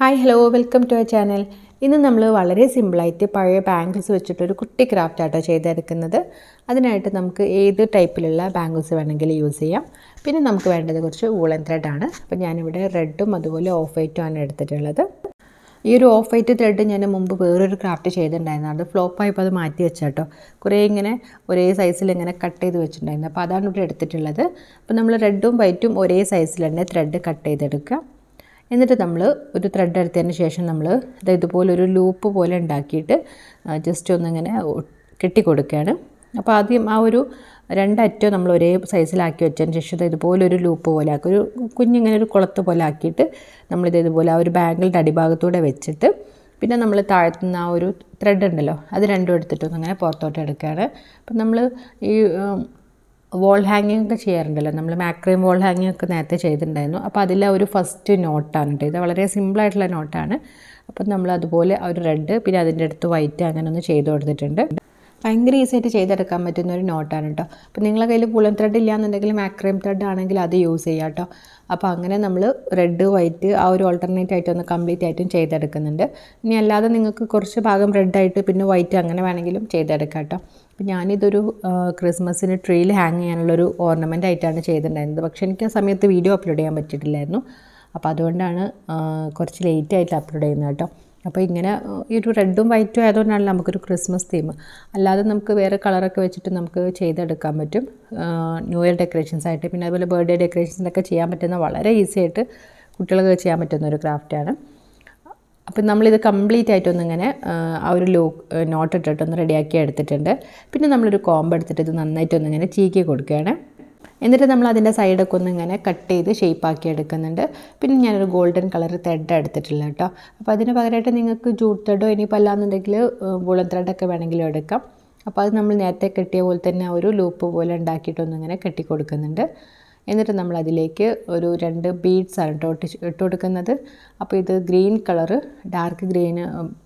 hi hello welcome to our channel ഇന്ന് നമ്മൾ വളരെ സിമ്പിളായിട്ട് പഴയ ബാംഗിൾസ് വെച്ചിട്ടൊരു കുട്ടി ക്രാഫ്റ്റ് ആട്ടോ ചെയ്തെടുക്കുന്നത് അതിനായിട്ട് നമുക്ക് ഏത് ടൈപ്പിലുള്ള ബാംഗിൾസ് വേണമെങ്കിലും യൂസ് ചെയ്യാം പിന്നെ നമുക്ക് വേണ്ടത് കുറച്ച് വൂളൻ ആണ് അപ്പോൾ ഞാനിവിടെ റെഡും അതുപോലെ ഓഫ് വൈറ്റും ആണ് എടുത്തിട്ടുള്ളത് ഈ ഒരു ഓഫ് വൈറ്റ് ത്രെഡ് ഞാൻ മുമ്പ് വേറൊരു ക്രാഫ്റ്റ് ചെയ്തിട്ടുണ്ടായിരുന്നു അത് ഫ്ലോപ്പായപ്പോൾ അത് മാറ്റി വെച്ചാട്ടോ കുറേ ഇങ്ങനെ ഒരേ സൈസിൽ ഇങ്ങനെ കട്ട് ചെയ്ത് വെച്ചിട്ടുണ്ടായിരുന്നു അപ്പോൾ അതാണ് ഇവിടെ എടുത്തിട്ടുള്ളത് അപ്പോൾ നമ്മൾ റെഡും വൈറ്റും ഒരേ സൈസിൽ തന്നെ ത്രെഡ് കട്ട് ചെയ്തെടുക്കുക എന്നിട്ട് നമ്മൾ ഒരു ത്രെഡ് എടുത്തതിന് ശേഷം നമ്മൾ അതായത് ഇതുപോലെ ഒരു ലൂപ്പ് പോലെ ഉണ്ടാക്കിയിട്ട് ജസ്റ്റ് ഒന്നിങ്ങനെ കെട്ടിക്കൊടുക്കുകയാണ് അപ്പോൾ ആദ്യം ആ ഒരു രണ്ടറ്റം നമ്മൾ ഒരേ സൈസിലാക്കി വെച്ചതിന് ശേഷം ഇതുപോലെ ഒരു ലൂപ്പ് പോലെ ആക്കി ഒരു കുഞ്ഞിങ്ങനെ ഒരു കുളത്ത് പോലെ ആക്കിയിട്ട് നമ്മളിത് ഇതുപോലെ ആ ഒരു ബാങ്കിളുടെ അടിഭാഗത്തൂടെ വെച്ചിട്ട് പിന്നെ നമ്മൾ താഴ്ത്തുന്ന ആ ഒരു ത്രെഡ് ഉണ്ടല്ലോ അത് രണ്ടും എടുത്തിട്ടൊന്നും അങ്ങനെ പുറത്തോട്ട് എടുക്കുകയാണ് അപ്പം നമ്മൾ ഈ വോൾ ഹാങ്ങിങ് ഒക്കെ ചെയ്യാറുണ്ടല്ലോ നമ്മൾ മാക്രീം വോൾ ഹാങ്ങിങ് ഒക്കെ നേരത്തെ ചെയ്തിട്ടുണ്ടായിരുന്നു അപ്പോൾ അതിലെ ഒരു ഫസ്റ്റ് നോട്ടാണ് കേട്ടോ ഇത് വളരെ സിമ്പിളായിട്ടുള്ള നോട്ടാണ് അപ്പം നമ്മൾ അതുപോലെ ഒരു റെഡ് പിന്നെ അതിൻ്റെ അടുത്ത് വൈറ്റ് അങ്ങനെ ഒന്ന് ചെയ്ത് കൊടുത്തിട്ടുണ്ട് ഭയങ്കര ഈസി ആയിട്ട് ചെയ്തെടുക്കാൻ പറ്റുന്ന ഒരു നോട്ടാണ് കേട്ടോ അപ്പോൾ നിങ്ങളുടെ കയ്യിൽ പുളൻ ത്രെഡ് ഇല്ല എന്നുണ്ടെങ്കിൽ മാക്രേം ത്രെഡ് ആണെങ്കിൽ അത് യൂസ് ചെയ്യാം കേട്ടോ അപ്പോൾ അങ്ങനെ നമ്മൾ റെഡ് വൈറ്റ് ആ ഒരു ഓൾട്ടർനേറ്റ് ആയിട്ട് ഒന്ന് കംപ്ലീറ്റ് ആയിട്ടും ചെയ്തെടുക്കുന്നുണ്ട് ഇനി അല്ലാതെ നിങ്ങൾക്ക് കുറച്ച് ഭാഗം റെഡായിട്ട് പിന്നെ വൈറ്റ് അങ്ങനെ വേണമെങ്കിലും ചെയ്തെടുക്കാം കേട്ടോ അപ്പോൾ ഞാനിതൊരു ക്രിസ്മസിന് ട്രീയിൽ ഹാങ് ചെയ്യാനുള്ളൊരു ഓർണമെൻ്റ് ആയിട്ടാണ് ചെയ്തിട്ടുണ്ടായിരുന്നത് പക്ഷേ എനിക്ക് ആ സമയത്ത് വീഡിയോ അപ്ലോഡ് ചെയ്യാൻ പറ്റിയിട്ടില്ലായിരുന്നു അപ്പോൾ അതുകൊണ്ടാണ് കുറച്ച് ലേറ്റ് ആയിട്ട് അപ്ലോഡ് ചെയ്യുന്നത് കേട്ടോ അപ്പോൾ ഇങ്ങനെ ഈ ഒരു റെഡും വൈറ്റും ആയതുകൊണ്ടാണ് നമുക്കൊരു ക്രിസ്മസ് തീം അല്ലാതെ നമുക്ക് വേറെ കളറൊക്കെ വെച്ചിട്ട് നമുക്ക് ചെയ്തെടുക്കാൻ പറ്റും ന്യൂ ഇയർ ഡെക്കറേഷൻസ് ആയിട്ട് പിന്നെ അതുപോലെ ബർത്ത്ഡേ ഡെക്കറേഷൻസിനൊക്കെ ചെയ്യാൻ പറ്റുന്ന വളരെ ഈസി ആയിട്ട് കുട്ടികൾക്ക് ചെയ്യാൻ പറ്റുന്ന ഒരു ക്രാഫ്റ്റാണ് അപ്പം നമ്മളിത് കംപ്ലീറ്റ് ആയിട്ടൊന്ന് ഇങ്ങനെ ആ ഒരു ലോ നോട്ട് ഇട്ടിട്ടൊന്ന് റെഡിയാക്കി എടുത്തിട്ടുണ്ട് പിന്നെ നമ്മളൊരു കോമ്പ് എടുത്തിട്ട് ഇത് നന്നായിട്ടൊന്നിങ്ങനെ ചീക്കി കൊടുക്കുകയാണ് എന്നിട്ട് നമ്മൾ അതിൻ്റെ സൈഡൊക്കെ ഒന്ന് ഇങ്ങനെ കട്ട് ചെയ്ത് ഷേപ്പാക്കി എടുക്കുന്നുണ്ട് പിന്നെ ഞാനൊരു ഗോൾഡൻ കളർ ത്രെഡ് എടുത്തിട്ടില്ല കേട്ടോ അപ്പോൾ അതിന് പകരമായിട്ട് നിങ്ങൾക്ക് ജൂട്ട് ത്രെഡോ ഇനി പല്ലാന്നുണ്ടെങ്കിൽ ബുളൻ ത്രെഡൊക്കെ വേണമെങ്കിലും എടുക്കാം അപ്പോൾ അത് നമ്മൾ നേരത്തെ കെട്ടിയ പോലെ തന്നെ ഒരു ലൂപ്പ് പോലെ ഉണ്ടാക്കിയിട്ടൊന്നും ഇങ്ങനെ കെട്ടി എന്നിട്ട് നമ്മൾ അതിലേക്ക് ഒരു രണ്ട് ബീഡ്സാണ് കേട്ടോ ഇട്ട് കൊടുക്കുന്നത് അപ്പോൾ ഇത് green colour dark green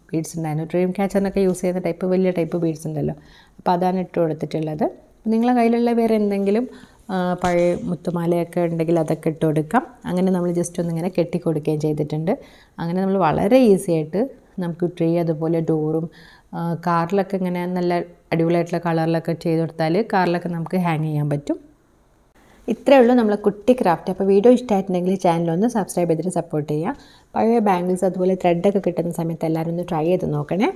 beads ഉണ്ടായിരുന്നു ഡ്രീം ക്യാച്ചറിനൊക്കെ യൂസ് ചെയ്യുന്ന ടൈപ്പ് വലിയ ടൈപ്പ് ബീഡ്സ് ഉണ്ടല്ലോ അപ്പോൾ അതാണ് ഇട്ട് കൊടുത്തിട്ടുള്ളത് നിങ്ങളുടെ കയ്യിലുള്ള വേറെ എന്തെങ്കിലും പഴയ മുത്തുമാലയൊക്കെ ഉണ്ടെങ്കിൽ അതൊക്കെ ഇട്ട് കൊടുക്കാം അങ്ങനെ നമ്മൾ ജസ്റ്റ് ഒന്നിങ്ങനെ കെട്ടി കൊടുക്കുകയും ചെയ്തിട്ടുണ്ട് അങ്ങനെ നമ്മൾ വളരെ ഈസി ആയിട്ട് നമുക്ക് ട്രീ അതുപോലെ ഡോറും കാറിലൊക്കെ ഇങ്ങനെ നല്ല അടിപൊളിയായിട്ടുള്ള കളറിലൊക്കെ ചെയ്ത് കൊടുത്താൽ കാറിലൊക്കെ നമുക്ക് ഹാങ് ചെയ്യാൻ പറ്റും ഇത്രയേ ഉള്ളൂ നമ്മളെ കുട്ടി ക്രാഫ്റ്റ് അപ്പോൾ വീഡിയോ ഇഷ്ടമായിട്ടുണ്ടെങ്കിൽ ചാനലൊന്ന് സബ്സ്ക്രൈബ് ചെയ്തിട്ട് സപ്പോർട്ട് ചെയ്യുക പഴയ ബാംഗിൾസ് അതുപോലെ ത്രെഡൊക്കെ കിട്ടുന്ന സമയത്ത് എല്ലാവരും ഒന്ന് ട്രൈ ചെയ്ത് നോക്കണേ